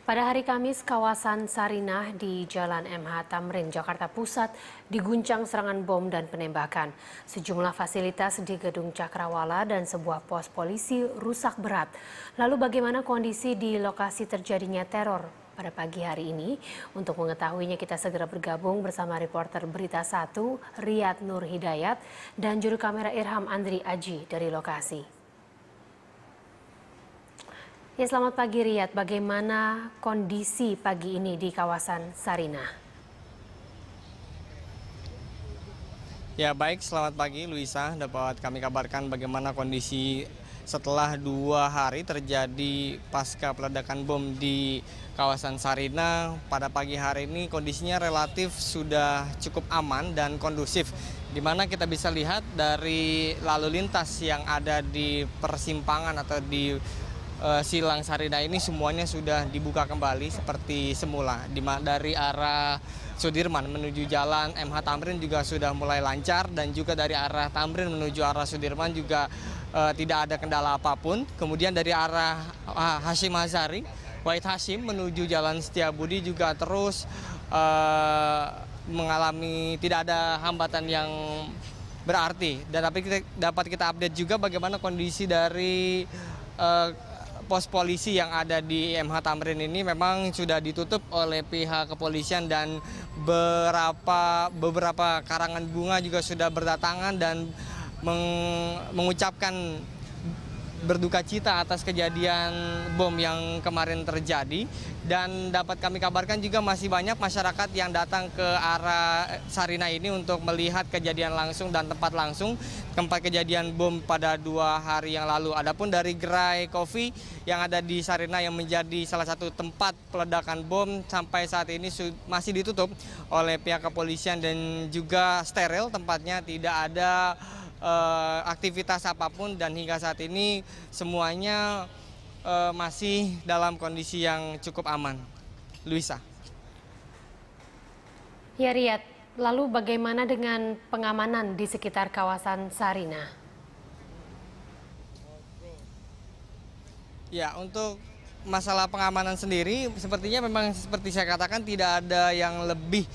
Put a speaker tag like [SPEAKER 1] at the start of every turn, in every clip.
[SPEAKER 1] Pada hari Kamis, kawasan Sarinah di Jalan MH Tamrin, Jakarta Pusat diguncang serangan bom dan penembakan. Sejumlah fasilitas di Gedung Cakrawala dan sebuah pos polisi rusak berat. Lalu bagaimana kondisi di lokasi terjadinya teror pada pagi hari ini? Untuk mengetahuinya kita segera bergabung bersama reporter Berita 1, Riyad Nur Hidayat, dan juru kamera Irham Andri Aji dari lokasi. Ya selamat pagi Riyad, bagaimana kondisi pagi ini di kawasan Sarinah?
[SPEAKER 2] Ya baik, selamat pagi Luisa. Dapat kami kabarkan bagaimana kondisi setelah dua hari terjadi pasca peledakan bom di kawasan Sarina. Pada pagi hari ini kondisinya relatif sudah cukup aman dan kondusif. Di mana kita bisa lihat dari lalu lintas yang ada di persimpangan atau di Eh, Silang Sarina ini semuanya sudah dibuka kembali seperti semula. dari arah Sudirman menuju jalan MH Tamrin juga sudah mulai lancar dan juga dari arah Tamrin menuju arah Sudirman juga uh, tidak ada kendala apapun. Kemudian dari arah uh, Hashim Hazari, White Hashim menuju jalan Setiabudi juga terus uh, mengalami tidak ada hambatan yang berarti. Dan tapi kita, dapat kita update juga bagaimana kondisi dari uh, pos polisi yang ada di MH Tamrin ini memang sudah ditutup oleh pihak kepolisian dan beberapa beberapa karangan bunga juga sudah berdatangan dan meng, mengucapkan berduka cita atas kejadian bom yang kemarin terjadi dan dapat kami kabarkan juga masih banyak masyarakat yang datang ke arah Sarina ini untuk melihat kejadian langsung dan tempat langsung tempat kejadian bom pada dua hari yang lalu. Adapun dari gerai kopi yang ada di Sarina yang menjadi salah satu tempat peledakan bom sampai saat ini masih ditutup oleh pihak kepolisian dan juga steril tempatnya tidak ada Eh, aktivitas apapun dan hingga saat ini semuanya uh, masih dalam kondisi yang cukup aman. Luisa.
[SPEAKER 1] Ya Riyad, lalu bagaimana dengan pengamanan di sekitar kawasan Sarina?
[SPEAKER 2] Ya, untuk masalah pengamanan sendiri sepertinya memang seperti saya katakan tidak ada yang lebih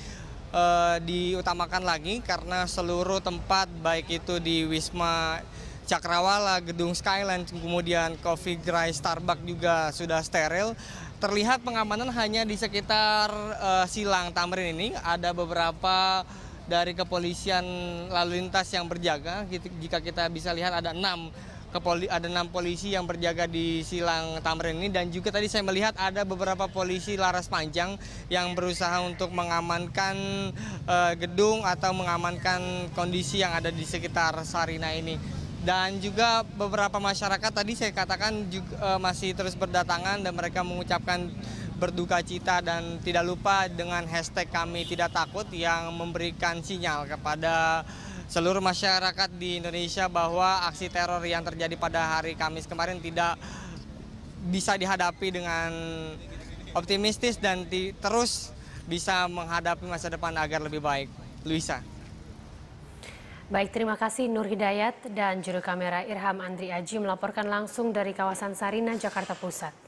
[SPEAKER 2] e, diutamakan lagi karena seluruh tempat baik itu di Wisma Cakrawala, Gedung Skyline, kemudian Coffee Gerai Starbucks juga sudah steril. Terlihat pengamanan hanya di sekitar e, Silang Tamrin ini. Ada beberapa dari kepolisian lalu lintas yang berjaga. Jika kita bisa lihat ada enam poli, ada enam polisi yang berjaga di silang Tamrin ini dan juga tadi saya melihat ada beberapa polisi laras panjang yang berusaha untuk mengamankan uh, gedung atau mengamankan kondisi yang ada di sekitar Sarina ini dan juga beberapa masyarakat tadi saya katakan juga, uh, masih terus berdatangan dan mereka mengucapkan berduka cita dan tidak lupa dengan hashtag kami tidak takut yang memberikan sinyal kepada seluruh masyarakat di Indonesia bahwa aksi teror yang terjadi pada hari Kamis kemarin tidak bisa dihadapi dengan optimistis dan terus bisa menghadapi masa depan agar lebih baik. Luisa.
[SPEAKER 1] Baik, terima kasih Nur Hidayat dan juru kamera Irham Andri Aji melaporkan langsung dari kawasan Sarina, Jakarta Pusat.